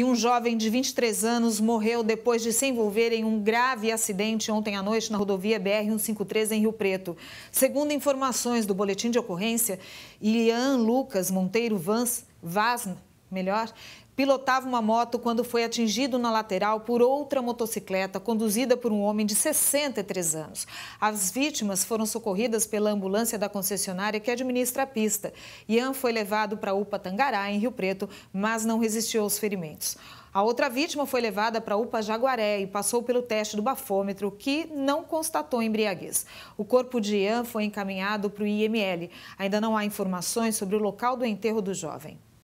e um jovem de 23 anos morreu depois de se envolver em um grave acidente ontem à noite na rodovia BR-153 em Rio Preto. Segundo informações do boletim de ocorrência, Ilian Lucas Monteiro Vaz, Vaz melhor, pilotava uma moto quando foi atingido na lateral por outra motocicleta conduzida por um homem de 63 anos. As vítimas foram socorridas pela ambulância da concessionária que administra a pista. Ian foi levado para a UPA Tangará, em Rio Preto, mas não resistiu aos ferimentos. A outra vítima foi levada para a UPA Jaguaré e passou pelo teste do bafômetro, que não constatou embriaguez. O corpo de Ian foi encaminhado para o IML. Ainda não há informações sobre o local do enterro do jovem.